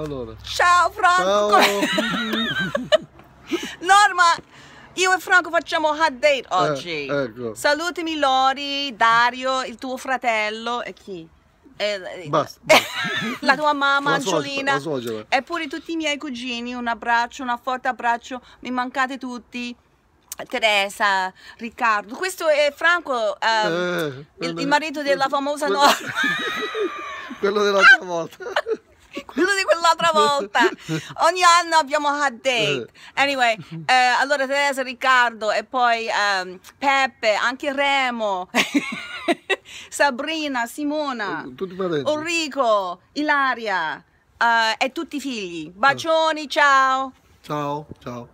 Allora. Ciao Franco! Ciao. Norma, io e Franco facciamo hot date eh, oggi. Eh, ecco. Salutami Lori, Dario, il tuo fratello e chi? Eh, basta, basta. la tua mamma la Angiolina suocera, e pure tutti i miei cugini un abbraccio, un forte abbraccio mi mancate tutti Teresa, Riccardo questo è Franco um, eh, il, il, marito della famosa quello, Norma quello della tua volta quello di un'altra volta. Ogni anno abbiamo hot date. Eh. Anyway, eh, allora Teresa, Riccardo e poi um, Peppe, anche Remo, Sabrina, Simona, eh, Enrico, Ilaria uh, e tutti i figli. Bacioni, ciao. Ciao, ciao.